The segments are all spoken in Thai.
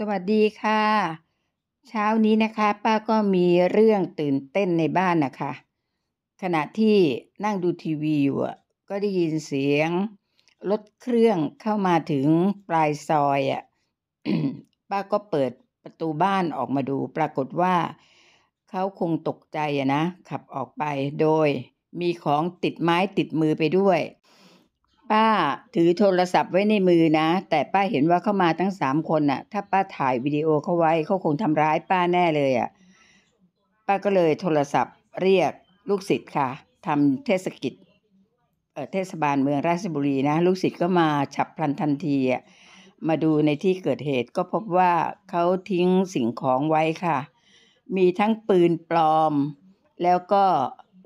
สวัสดีค่ะ เช้านี้นะคะ ป้าก็มีเรื่องตื่นเต้นในบ้านนะคะ ขณะที่นั่งดูทีวีอยู่ก็ได้ยินเสียงรถเครื่องเข้ามาถึงปลายซอยอะป้าก็เปิดประตูบ้านออกมาดู ปรากฏว่าเขาคงตกใจอะนะขับออกไปโดย มีของติดไม้ติดมือไปด้วยป้าถือโทรศัพท์ไว้ในมือนะ แต่ป้าเห็นว่าเข้ามาทั้งสามคนน่ะ ถ้าป้าถ่ายวิดีโอเขาไว้ เขาคงทำร้ายป้าแน่เลยอ่ะ ป้าก็เลยโทรศัพท์เรียกลูกศิษย์ค่ะทำเทศกิจ เออเทศบาลเมืองราชบุรีนะ ลูกศิษย์ก็มาฉับพลันทันทีอ่ะ มาดูในที่เกิดเหตุก็พบว่าเขาทิ้งสิ่งของไว้ค่ะ มีทั้งปืนปลอม แล้วก็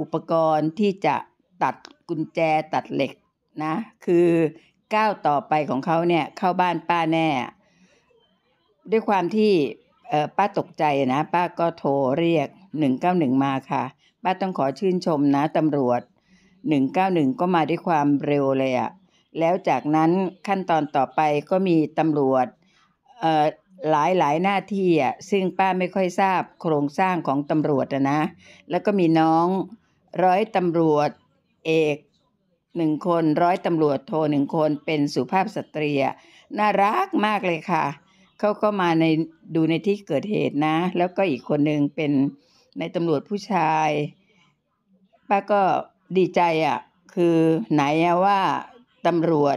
อุปกรณ์ที่จะตัดกุญแจตัดเหล็กนะคือก้าวต่อไปของเขาเนี่ยเข้าบ้านป้าแน่ ด้วยความที่ป้าตกใจนะ ป้าก็โทรเรียก 191 มาค่ะ ป้าต้องขอชื่นชมนะตำรวจ 191 ก็มาด้วยความเร็วเลยอะแล้วจากนั้นขั้นตอนต่อไปก็มีตำรวจหลายหลายหน้าที่อ่ะซึ่งป้าไม่ค่อยทราบโครงสร้างของตำรวจนะแล้วก็มีน้องร้อยตำรวจเอกหนึ่งคนร้อยตำรวจโทหนึ่งคนเป็นสุภาพสตรีน่ารักมากเลยค่ะเขาก็มาในดูในที่เกิดเหตุนะ แล้วก็อีกคนหนึ่งเป็นในตำรวจผู้ชาย ป้าก็ดีใจอะ่ะคือไหนว่าตำรวจ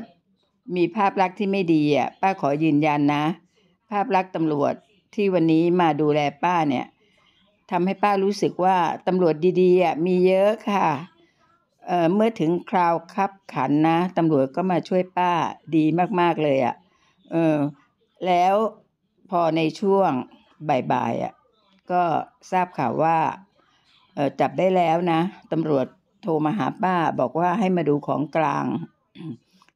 มีภาพลักษณ์ที่ไม่ดีอ่ะ ป้าขอยืนยันนะ ภาพลักษณ์ตำรวจที่วันนี้มาดูแลป้าเนี่ยทำให้ป้ารู้สึกว่าตำรวจดีๆอ่ะมีเยอะค่ะเมื่อถึงคราวคับขันนะตำรวจก็มาช่วยป้าดีมาก ๆเลยอะ่ะเออแล้วพอในช่วงบ่ายๆอะ่ะก็ทราบข่าวว่าจับได้แล้วนะตำรวจโทรมาหาป้าบอกว่าให้มาดูของกลาง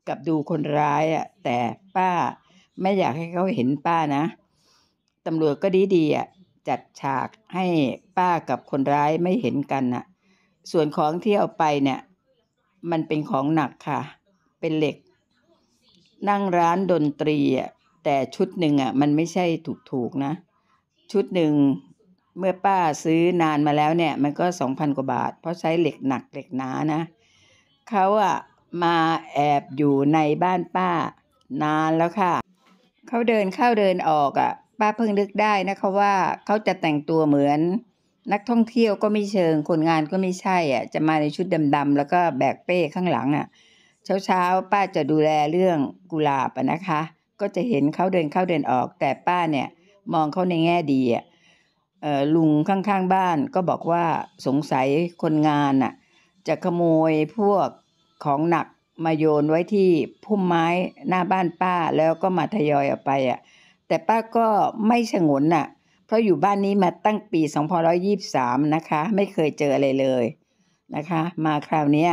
กับดูคนร้ายอะ่ะแต่ป้าไม่อยากให้เขาเห็นป้านะตำรวจก็ดีดีอ่ะจัดฉากให้ป้ากับคนร้ายไม่เห็นกันอ่ะส่วนของที่เอาไปเนี่ยมันเป็นของหนักค่ะ เป็นเหล็กนั่งร้านดนตรีอ่ะแต่ชุดหนึ่งอ่ะมันไม่ใช่ถูกๆนะ ชุดหนึ่งเมื่อป้าซื้อนานมาแล้วเนี่ย มันก็สองพันกว่าบาท เพราะใช้เหล็กหนักเหล็กหนานะเขาอ่ะ มาแอบอยู่ในบ้านป้านานแล้วค่ะ เขาเดินเข้าเดินออกอ่ะป้าเพิ่งนึกได้นะคะว่าเขาจะแต่งตัวเหมือนนักท่องเที่ยวก็ไม่เชิงคนงานก็ไม่ใช่อ่ะจะมาในชุดดำๆแล้วก็แบกเป้ข้างหลังอ่ะเช้าๆป้าจะดูแลเรื่องกุหลาบนะคะ ก็จะเห็นเขาเดินเข้าเดินออก แต่ป้าเนี่ยมองเขาในแง่ดีอ่ะลุงข้างๆ บ้านก็บอกว่าสงสัยคนงานอ่ะจะขโมยพวกของหนักมาโยนไว้ที่พุ่มไม้หน้าบ้านป้าแล้วก็มาทยอยออกไปอ่ะแต่ป้าก็ไม่ชงนอ่ะเพราะอยู่บ้านนี้มาตั้งปี2523นะคะ ไม่เคยเจออะไรเลยนะคะ มาคราวนี้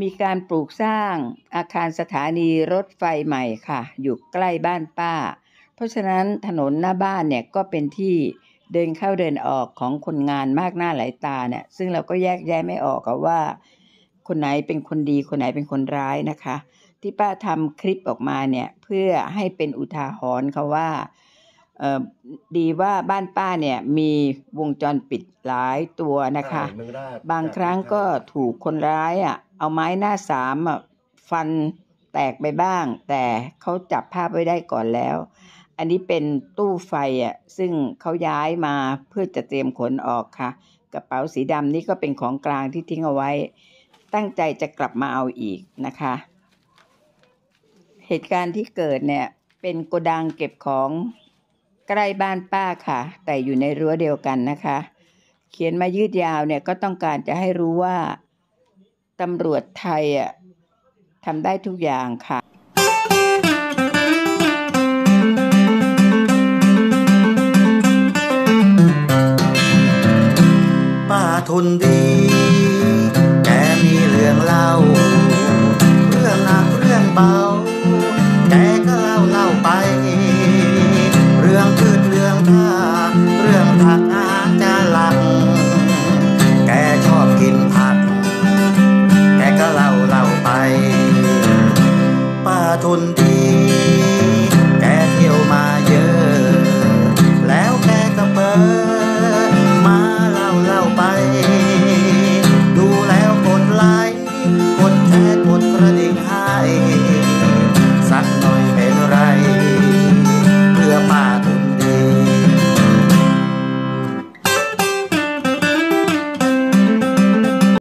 มีการปลูกสร้างอาคารสถานีรถไฟใหม่ค่ะ อยู่ใกล้บ้านป้า เพราะฉะนั้นถนนหน้าบ้านเนี่ยก็เป็นที่เดินเข้าเดินออกของคนงานมากหน้าหลายตาเนี่ย ซึ่งเราก็แยกแยะไม่ออกกับว่า คนไหนเป็นคนดี คนไหนเป็นคนร้ายนะคะ ที่ป้าทำคลิปออกมาเนี่ยเพื่อให้เป็นอุทาหรณ์ค่ะว่าดีว่าบ้านป้าเนี่ยมีวงจรปิดหลายตัวนะคะ บางครั้งก็ถูกคนร้ายอ่ะเอาไม้หน้าสามฟันแตกไปบ้าง แต่เขาจับภาพไว้ได้ก่อนแล้ว อันนี้เป็นตู้ไฟอ่ะซึ่งเขาย้ายมาเพื่อจะเตรียมขนออกค่ะ กระเป๋าสีดำนี่ก็เป็นของกลางที่ทิ้งเอาไว้ ตั้งใจจะกลับมาเอาอีกนะคะ เหตุการณ์ที่เกิดเนี่ยเป็นโกดังเก็บของใกล้บ้านป้าค่ะ แต่อยู่ในรั้วเดียวกันนะคะ เขียนมายืดยาวเนี่ย ก็ต้องการจะให้รู้ว่า ตำรวจไทยอ่ะทำได้ทุกอย่างค่ะ ป้าทนดี